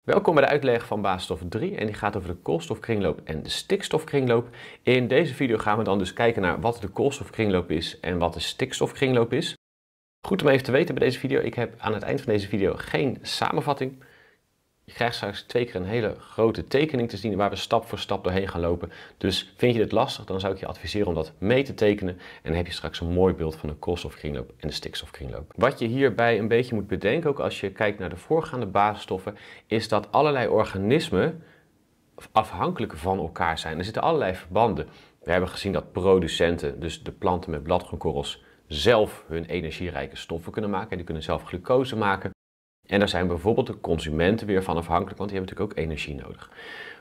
Welkom bij de uitleg van basisstof 3 en die gaat over de koolstofkringloop en de stikstofkringloop. In deze video gaan we dan dus kijken naar wat de koolstofkringloop is en wat de stikstofkringloop is. Goed om even te weten bij deze video, ik heb aan het eind van deze video geen samenvatting. Je krijgt straks twee keer een hele grote tekening te zien waar we stap voor stap doorheen gaan lopen. Dus vind je dit lastig, dan zou ik je adviseren om dat mee te tekenen. En dan heb je straks een mooi beeld van de koolstofkringloop en de stikstofkringloop. Wat je hierbij een beetje moet bedenken, ook als je kijkt naar de voorgaande basisstoffen, is dat allerlei organismen afhankelijk van elkaar zijn. Er zitten allerlei verbanden. We hebben gezien dat producenten, dus de planten met bladgroenkorrels, zelf hun energierijke stoffen kunnen maken. Die kunnen zelf glucose maken. En daar zijn bijvoorbeeld de consumenten weer van afhankelijk, want die hebben natuurlijk ook energie nodig.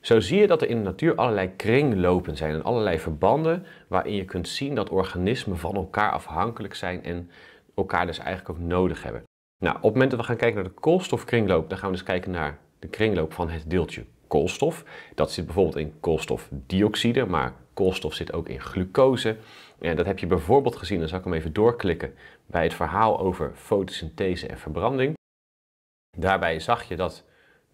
Zo zie je dat er in de natuur allerlei kringlopen zijn en allerlei verbanden waarin je kunt zien dat organismen van elkaar afhankelijk zijn en elkaar dus eigenlijk ook nodig hebben. Nou, op het moment dat we gaan kijken naar de koolstofkringloop, dan gaan we dus kijken naar de kringloop van het deeltje koolstof. Dat zit bijvoorbeeld in koolstofdioxide, maar koolstof zit ook in glucose. En dat heb je bijvoorbeeld gezien, dan zal ik hem even doorklikken, bij het verhaal over fotosynthese en verbranding. Daarbij zag je dat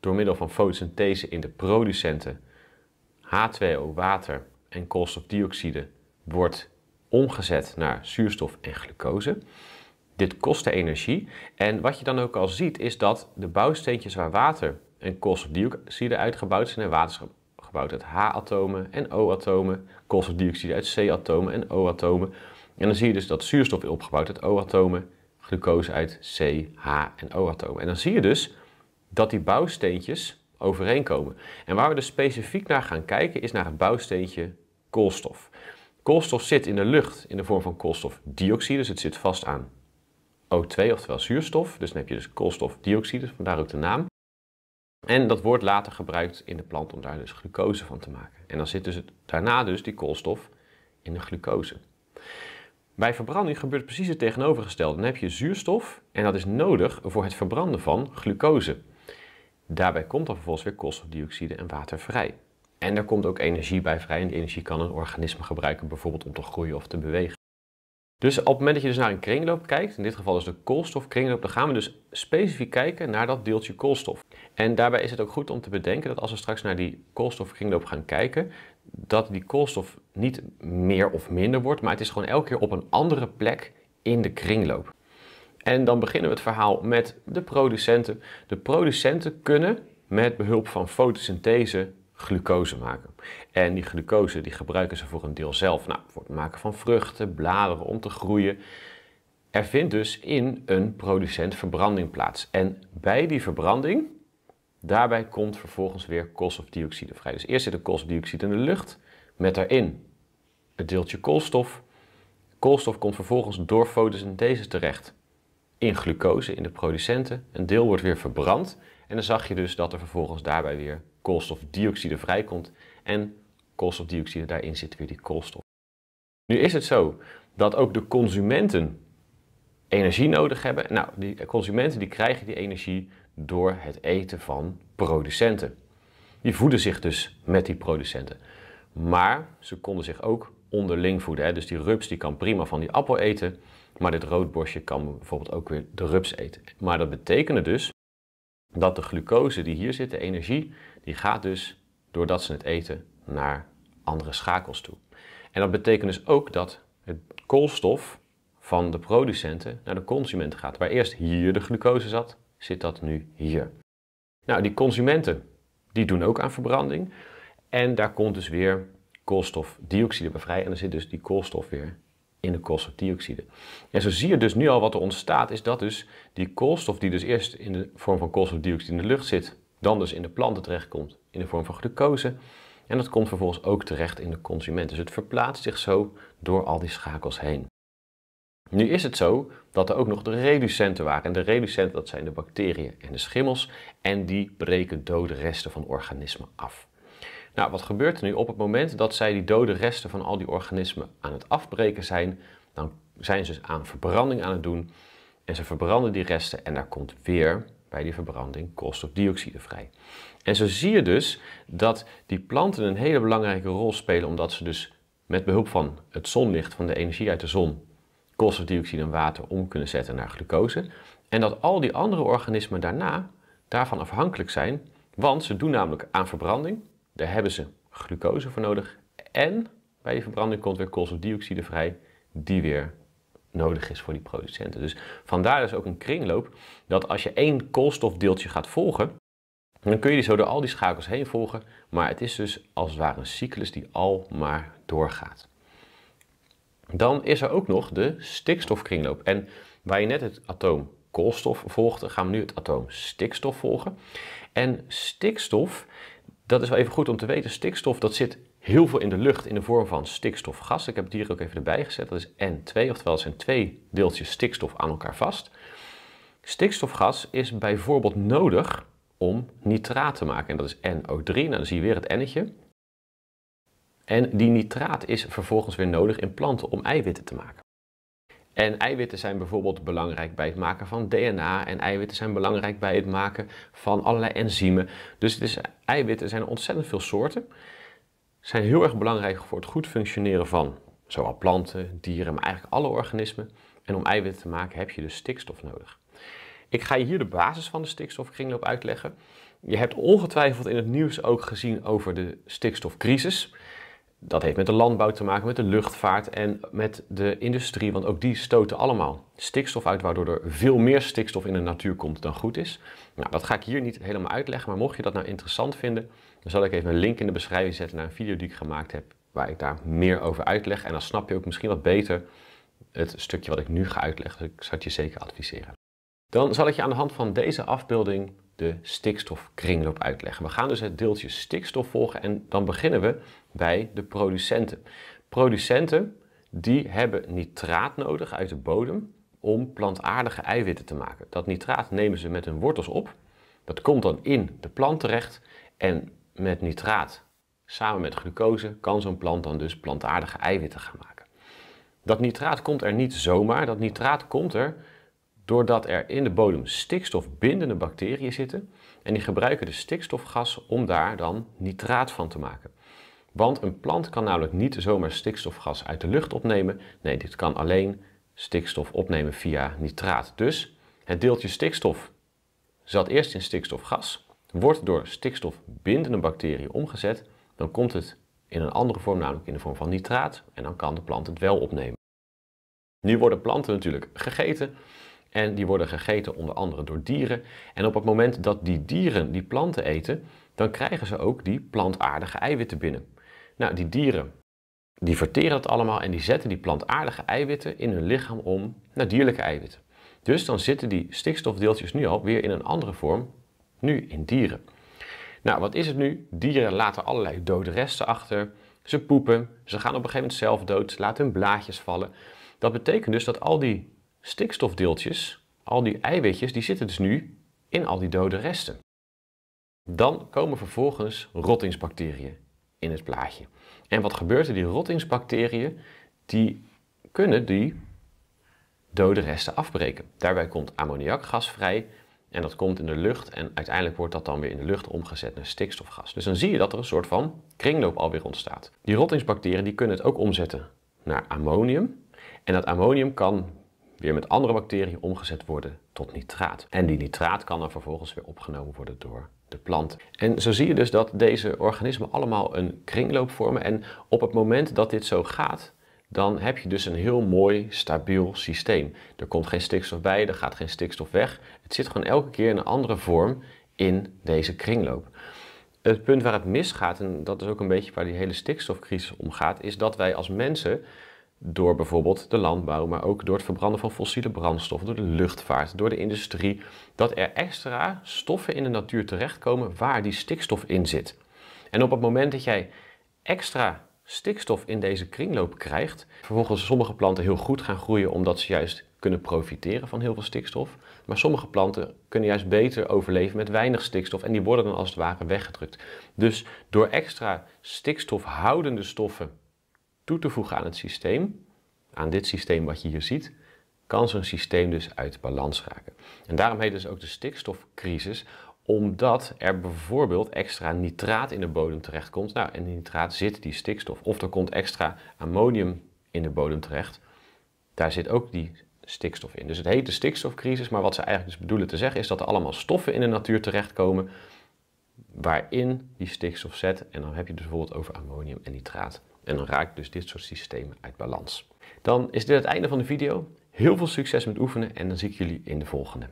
door middel van fotosynthese in de producenten H2O water en koolstofdioxide wordt omgezet naar zuurstof en glucose. Dit kostte energie en wat je dan ook al ziet is dat de bouwsteentjes waar water en koolstofdioxide uitgebouwd zijn en water gebouwd uit H-atomen en O-atomen, koolstofdioxide uit C-atomen en O-atomen. En dan zie je dus dat zuurstof is opgebouwd uit O-atomen glucose uit C, H en O-atomen. En dan zie je dus dat die bouwsteentjes overeenkomen. En waar we dus specifiek naar gaan kijken is naar het bouwsteentje koolstof. Koolstof zit in de lucht in de vorm van koolstofdioxide, dus het zit vast aan O2, oftewel zuurstof. Dus dan heb je dus koolstofdioxide, vandaar ook de naam. En dat wordt later gebruikt in de plant om daar dus glucose van te maken. En dan zit dus daarna dus die koolstof in de glucose. Bij verbranding gebeurt precies het tegenovergestelde. Dan heb je zuurstof en dat is nodig voor het verbranden van glucose. Daarbij komt dan vervolgens weer koolstofdioxide en water vrij. En er komt ook energie bij vrij en die energie kan een organisme gebruiken bijvoorbeeld om te groeien of te bewegen. Dus op het moment dat je dus naar een kringloop kijkt, in dit geval is dus de koolstofkringloop, dan gaan we dus specifiek kijken naar dat deeltje koolstof. En daarbij is het ook goed om te bedenken dat als we straks naar die koolstofkringloop gaan kijken, dat die koolstof niet meer of minder wordt, maar het is gewoon elke keer op een andere plek in de kringloop. En dan beginnen we het verhaal met de producenten. De producenten kunnen met behulp van fotosynthese glucose maken. En die glucose die gebruiken ze voor een deel zelf. Nou, voor het maken van vruchten, bladeren om te groeien. Er vindt dus in een producent verbranding plaats. En bij die verbranding Daarbij komt vervolgens weer koolstofdioxide vrij. Dus eerst zit de koolstofdioxide in de lucht met daarin het deeltje koolstof. Koolstof komt vervolgens door fotosynthese terecht in glucose, in de producenten. Een deel wordt weer verbrand en dan zag je dus dat er vervolgens daarbij weer koolstofdioxide vrijkomt en koolstofdioxide, daarin zit weer die koolstof. Nu is het zo dat ook de consumenten energie nodig hebben. Nou, die consumenten die krijgen die energie door het eten van producenten. Die voeden zich dus met die producenten. Maar ze konden zich ook onderling voeden. Hè? Dus die rups die kan prima van die appel eten, maar dit roodborstje kan bijvoorbeeld ook weer de rups eten. Maar dat betekende dus dat de glucose die hier zit, de energie, die gaat dus doordat ze het eten naar andere schakels toe. En dat betekent dus ook dat het koolstof van de producenten naar de consumenten gaat. Waar eerst hier de glucose zat, zit dat nu hier. Nou, die consumenten, die doen ook aan verbranding. En daar komt dus weer koolstofdioxide bij vrij. En er zit dus die koolstof weer in de koolstofdioxide. En zo zie je dus nu al wat er ontstaat, is dat dus die koolstof die dus eerst in de vorm van koolstofdioxide in de lucht zit, dan dus in de planten terechtkomt in de vorm van glucose. En dat komt vervolgens ook terecht in de consument. Dus het verplaatst zich zo door al die schakels heen. Nu is het zo dat er ook nog de reducenten waren. En de reducenten, dat zijn de bacteriën en de schimmels. En die breken dode resten van organismen af. Nou, wat gebeurt er nu op het moment dat zij die dode resten van al die organismen aan het afbreken zijn? Dan zijn ze aan verbranding aan het doen. En ze verbranden die resten en daar komt weer bij die verbranding koolstofdioxide vrij. En zo zie je dus dat die planten een hele belangrijke rol spelen, omdat ze dus met behulp van het zonlicht, van de energie uit de zon, koolstofdioxide en water om kunnen zetten naar glucose. En dat al die andere organismen daarna daarvan afhankelijk zijn, want ze doen namelijk aan verbranding. Daar hebben ze glucose voor nodig en bij die verbranding komt weer koolstofdioxide vrij, die weer nodig is voor die producenten. Dus vandaar dus ook een kringloop dat als je één koolstofdeeltje gaat volgen, dan kun je die zo door al die schakels heen volgen. Maar het is dus als het ware een cyclus die al maar doorgaat. Dan is er ook nog de stikstofkringloop. En waar je net het atoom koolstof volgde, gaan we nu het atoom stikstof volgen. En stikstof, dat is wel even goed om te weten, stikstof dat zit heel veel in de lucht in de vorm van stikstofgas. Ik heb het hier ook even erbij gezet, dat is N2, oftewel zijn twee deeltjes stikstof aan elkaar vast. Stikstofgas is bijvoorbeeld nodig om nitraat te maken en dat is NO3. Nou, dan zie je weer het N'tje. En die nitraat is vervolgens weer nodig in planten om eiwitten te maken. En eiwitten zijn bijvoorbeeld belangrijk bij het maken van DNA en eiwitten zijn belangrijk bij het maken van allerlei enzymen. Dus het is, eiwitten zijn ontzettend veel soorten, zijn heel erg belangrijk voor het goed functioneren van zowel planten, dieren, maar eigenlijk alle organismen. En om eiwitten te maken heb je dus stikstof nodig. Ik ga je hier de basis van de stikstofkringloop uitleggen. Je hebt ongetwijfeld in het nieuws ook gezien over de stikstofcrisis. Dat heeft met de landbouw te maken, met de luchtvaart en met de industrie, want ook die stoten allemaal stikstof uit, waardoor er veel meer stikstof in de natuur komt dan goed is. Nou, dat ga ik hier niet helemaal uitleggen, maar mocht je dat nou interessant vinden, dan zal ik even een link in de beschrijving zetten naar een video die ik gemaakt heb, waar ik daar meer over uitleg. En dan snap je ook misschien wat beter het stukje wat ik nu ga uitleggen, dus ik zou het je zeker adviseren. Dan zal ik je aan de hand van deze afbeelding de stikstofkringloop uitleggen. We gaan dus het deeltje stikstof volgen en dan beginnen we bij de producenten. Producenten die hebben nitraat nodig uit de bodem om plantaardige eiwitten te maken. Dat nitraat nemen ze met hun wortels op. Dat komt dan in de plant terecht en met nitraat samen met glucose kan zo'n plant dan dus plantaardige eiwitten gaan maken. Dat nitraat komt er niet zomaar, dat nitraat komt er doordat er in de bodem stikstofbindende bacteriën zitten en die gebruiken de stikstofgas om daar dan nitraat van te maken. Want een plant kan namelijk niet zomaar stikstofgas uit de lucht opnemen. Nee, dit kan alleen stikstof opnemen via nitraat. Dus het deeltje stikstof zat eerst in stikstofgas, wordt door stikstofbindende bacteriën omgezet, dan komt het in een andere vorm, namelijk in de vorm van nitraat, en dan kan de plant het wel opnemen. Nu worden planten natuurlijk gegeten, en die worden gegeten onder andere door dieren. En op het moment dat die dieren die planten eten, dan krijgen ze ook die plantaardige eiwitten binnen. Nou, die dieren die verteren dat allemaal en die zetten die plantaardige eiwitten in hun lichaam om naar dierlijke eiwitten. Dus dan zitten die stikstofdeeltjes nu al weer in een andere vorm, nu in dieren. Nou, wat is het nu? Dieren laten allerlei dode resten achter. Ze poepen, ze gaan op een gegeven moment zelf dood, laten hun blaadjes vallen. Dat betekent dus dat al die stikstofdeeltjes, al die eiwitjes, die zitten dus nu in al die dode resten. Dan komen vervolgens rottingsbacteriën in het plaatje. En wat gebeurt er? Die rottingsbacteriën die kunnen die dode resten afbreken. Daarbij komt ammoniakgas vrij en dat komt in de lucht en uiteindelijk wordt dat dan weer in de lucht omgezet naar stikstofgas. Dus dan zie je dat er een soort van kringloop alweer ontstaat. Die rottingsbacteriën die kunnen het ook omzetten naar ammonium. En dat ammonium kan weer met andere bacteriën omgezet worden tot nitraat. En die nitraat kan dan vervolgens weer opgenomen worden door de plant. En zo zie je dus dat deze organismen allemaal een kringloop vormen. En op het moment dat dit zo gaat, dan heb je dus een heel mooi stabiel systeem. Er komt geen stikstof bij, er gaat geen stikstof weg. Het zit gewoon elke keer in een andere vorm in deze kringloop. Het punt waar het misgaat, en dat is ook een beetje waar die hele stikstofcrisis om gaat, is dat wij als mensen door bijvoorbeeld de landbouw, maar ook door het verbranden van fossiele brandstoffen, door de luchtvaart, door de industrie. Dat er extra stoffen in de natuur terechtkomen waar die stikstof in zit. En op het moment dat jij extra stikstof in deze kringloop krijgt, vervolgens sommige planten heel goed gaan groeien omdat ze juist kunnen profiteren van heel veel stikstof. Maar sommige planten kunnen juist beter overleven met weinig stikstof en die worden dan als het ware weggedrukt. Dus door extra stikstofhoudende stoffen toe te voegen aan het systeem, aan dit systeem wat je hier ziet, kan zo'n systeem dus uit balans raken. En daarom heet dus ook de stikstofcrisis, omdat er bijvoorbeeld extra nitraat in de bodem terechtkomt. Nou, en in nitraat zit die stikstof. Of er komt extra ammonium in de bodem terecht. Daar zit ook die stikstof in. Dus het heet de stikstofcrisis, maar wat ze eigenlijk dus bedoelen te zeggen is dat er allemaal stoffen in de natuur terechtkomen waarin die stikstof zet. En dan heb je dus bijvoorbeeld over ammonium en nitraat. En dan raakt dus dit soort systemen uit balans. Dan is dit het einde van de video. Heel veel succes met oefenen en dan zie ik jullie in de volgende.